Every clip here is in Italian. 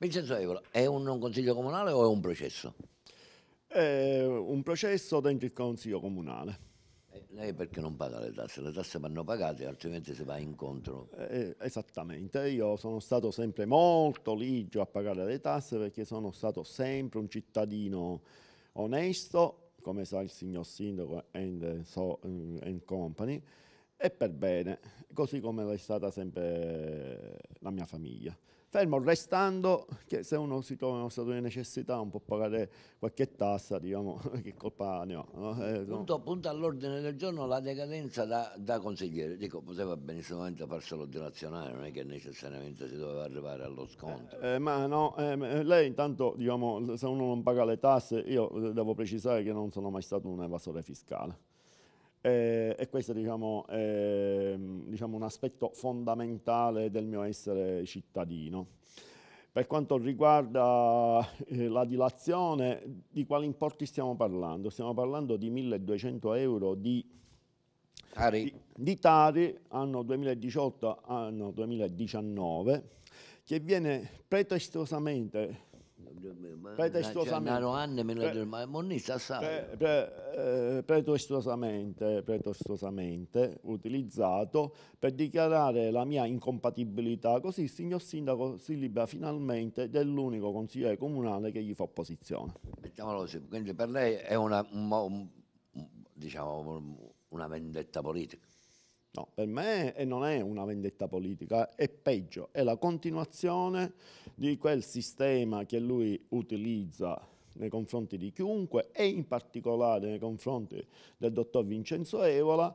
Vincenzo Evola, ecco, è un consiglio comunale o è un processo? È un processo dentro il consiglio comunale. Eh, lei perché non paga le tasse? Le tasse vanno pagate, altrimenti si va incontro. Eh, esattamente, io sono stato sempre molto ligio a pagare le tasse perché sono stato sempre un cittadino onesto, come sa il signor sindaco and, so, eh, and Company, e per bene, così come l'è stata sempre la mia famiglia. Fermo restando che se uno si trova in uno stato di necessità non può pagare qualche tassa, diciamo, che colpa ne ho. No? Eh, punto, punto all'ordine del giorno la decadenza da, da, consigliere. Dico, poteva benissimo farselo dilazionare, non è che necessariamente si doveva arrivare allo sconto. Eh, eh, ma no, eh, eh, lei intanto, diciamo, se uno non paga le tasse, io eh, devo precisare che non sono mai stato un evasore fiscale. Eh, e questo diciamo, è diciamo, un aspetto fondamentale del mio essere cittadino. Per quanto riguarda eh, la dilazione, di quali importi stiamo parlando? Stiamo parlando di 1200 euro di Tari, di, di Tari anno 2018-anno 2019, che viene pretestuosamente pretestosamente, pre, pre, eh, pretestosamente, pretestosamente utilizzato per dichiarare la mia incompatibilità, così il signor sindaco si libera finalmente dell'unico consigliere comunale che gli fa opposizione. Mettiamolo così, quindi per lei è una, un, un, diciamo, una vendetta politica. No, per me non è una vendetta politica, è peggio, è la continuazione di quel sistema che lui utilizza nei confronti di chiunque e in particolare nei confronti del dottor Vincenzo Evola,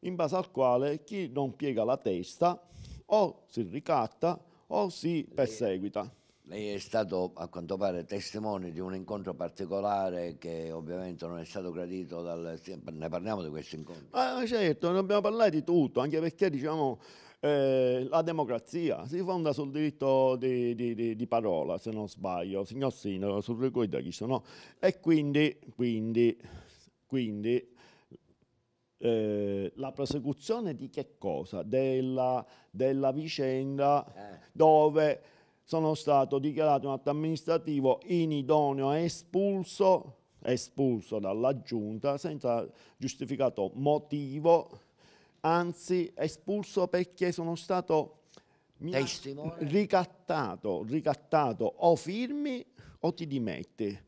in base al quale chi non piega la testa o si ricatta o si perseguita. Lei è stato a quanto pare testimone di un incontro particolare che ovviamente non è stato gradito dal... Ne parliamo di questo incontro? Ah, certo, ne dobbiamo parlare di tutto, anche perché diciamo, eh, la democrazia si fonda sul diritto di, di, di, di parola, se non sbaglio, signor Sindaco, sul ricordo chi sono. E quindi, quindi, quindi eh, la prosecuzione di che cosa? Della, della vicenda eh. dove sono stato dichiarato un atto amministrativo inidoneo e espulso, espulso dalla giunta senza giustificato motivo, anzi espulso perché sono stato ricattato, ricattato o firmi o ti dimetti.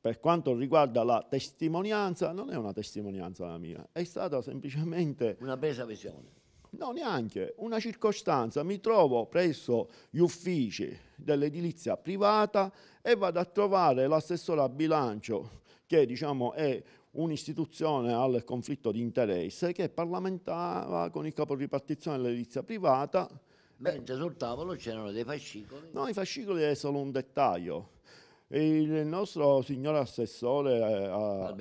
Per quanto riguarda la testimonianza, non è una testimonianza la mia, è stata semplicemente... Una presa visione No, neanche. Una circostanza, mi trovo presso gli uffici dell'edilizia privata e vado a trovare l'assessore a bilancio, che diciamo è un'istituzione al conflitto di interesse, che parlamentava con il capo ripartizione dell'edilizia privata. Mentre sul tavolo c'erano dei fascicoli. No, i fascicoli è solo un dettaglio. Il nostro signor assessore eh, a, a,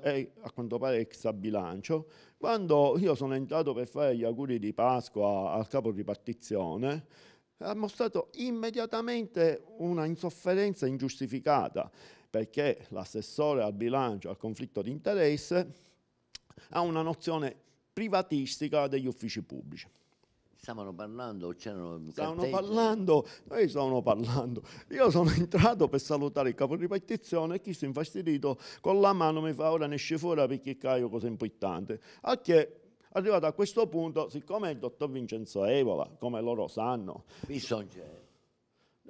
eh, a, quanto pare ex a bilancio, quando io sono entrato per fare gli auguri di Pasqua al capo ripartizione, ha mostrato immediatamente una insofferenza ingiustificata, perché l'assessore al bilancio, al conflitto di interesse, ha una nozione privatistica degli uffici pubblici. Stavano parlando, c'erano Stavano carteggi. parlando, noi stavano parlando. Io sono entrato per salutare il capo di ripartizione e chi si è infastidito con la mano mi fa ora ne esce fuori perché caio cosa importante. A che arrivato a questo punto, siccome il dottor Vincenzo Evola, come loro sanno... Bisogna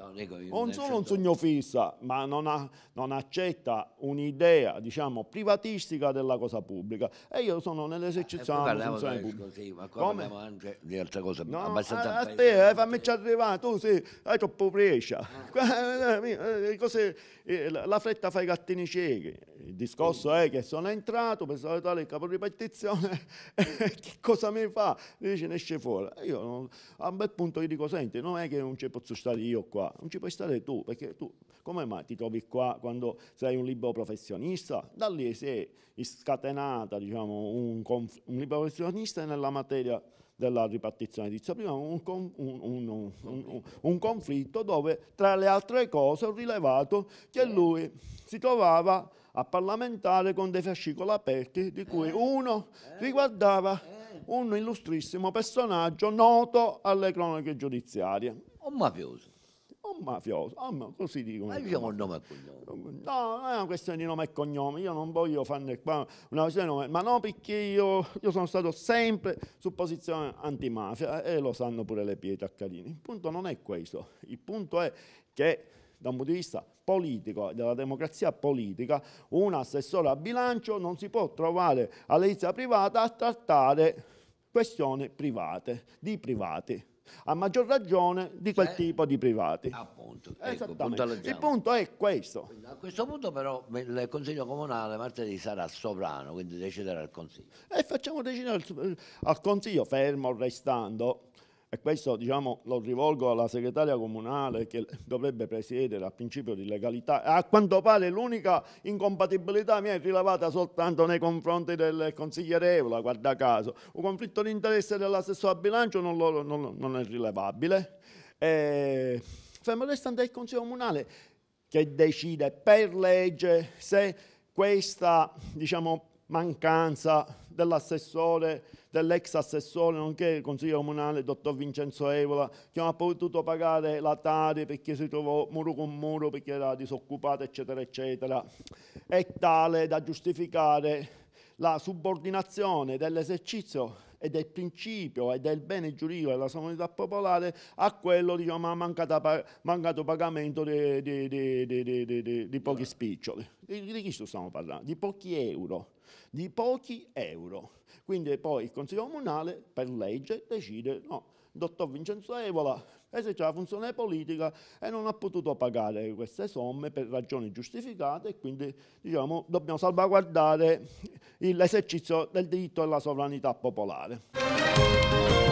No, ecco, non solo un sogno fissa, ma non, ha, non accetta un'idea, diciamo, privatistica della cosa pubblica. E io sono nell'esercizio ah, funzione pubblica. Ma qua Come? anche di altre cose no, abbastanza... A, a te, eh, fammi arrivare, tu sei hai troppo prescia. Ah. Eh, eh, eh, la fretta fa i gattini ciechi il discorso è che sono entrato per salutare il capo ripetizione, che cosa mi fa? Lui dice ne esce fuori. Io non, a un bel punto gli dico, senti, non è che non ci posso stare io qua, non ci puoi stare tu, perché tu come mai ti trovi qua quando sei un libero professionista? Da lì si è scatenata diciamo, un, un libero professionista nella materia della ripartizione edilizia prima un, un, un, un, conflitto dove tra le altre cose ho rilevato che lui si trovava a parlamentare con dei fascicoli aperti, di cui eh. uno eh. riguardava eh. un illustrissimo personaggio noto alle cronache giudiziarie. Un mafioso. Un mafioso, ah, così dicono. Ma diciamo il nome e cognome. No, non è una questione di nome e cognome, io non voglio farne qua una questione di nome, ma no perché io, io sono stato sempre su posizione antimafia e lo sanno pure le pietre a Carini. Il punto non è questo, il punto è che da un punto di vista politico, della democrazia politica, un assessore a bilancio non si può trovare all'edilizia privata a trattare questioni private, di privati a maggior ragione di quel cioè, tipo di privati. Appunto, ecco, il punto è questo. A questo punto però il Consiglio Comunale martedì sarà sovrano, quindi deciderà il Consiglio. E facciamo decidere al, al Consiglio, fermo restando e questo diciamo, lo rivolgo alla segretaria comunale che dovrebbe presiedere al principio di legalità, a quanto pare l'unica incompatibilità mi è rilevata soltanto nei confronti del consigliere Evola, guarda caso, un conflitto di interesse dell'assessore a bilancio non, lo, non, non, è rilevabile, e, fermo restante il consiglio comunale che decide per legge se questa diciamo, mancanza dell'assessore, dell'ex assessore, nonché del consigliere comunale, dottor Vincenzo Evola, che non ha potuto pagare la Tari perché si trovò muro con muro, perché era disoccupato, eccetera, eccetera, è tale da giustificare la subordinazione dell'esercizio e del principio e del bene giuridico della sovranità popolare a quello diciamo, a mancata, mancato pagamento di pochi certo. spiccioli. Di, di chi stiamo parlando? Di pochi euro. Di pochi euro. Quindi poi il Consiglio Comunale per legge decide no, dottor Vincenzo Evola e se la funzione politica e non ha potuto pagare queste somme per ragioni giustificate e quindi diciamo, dobbiamo salvaguardare l'esercizio del diritto alla sovranità popolare.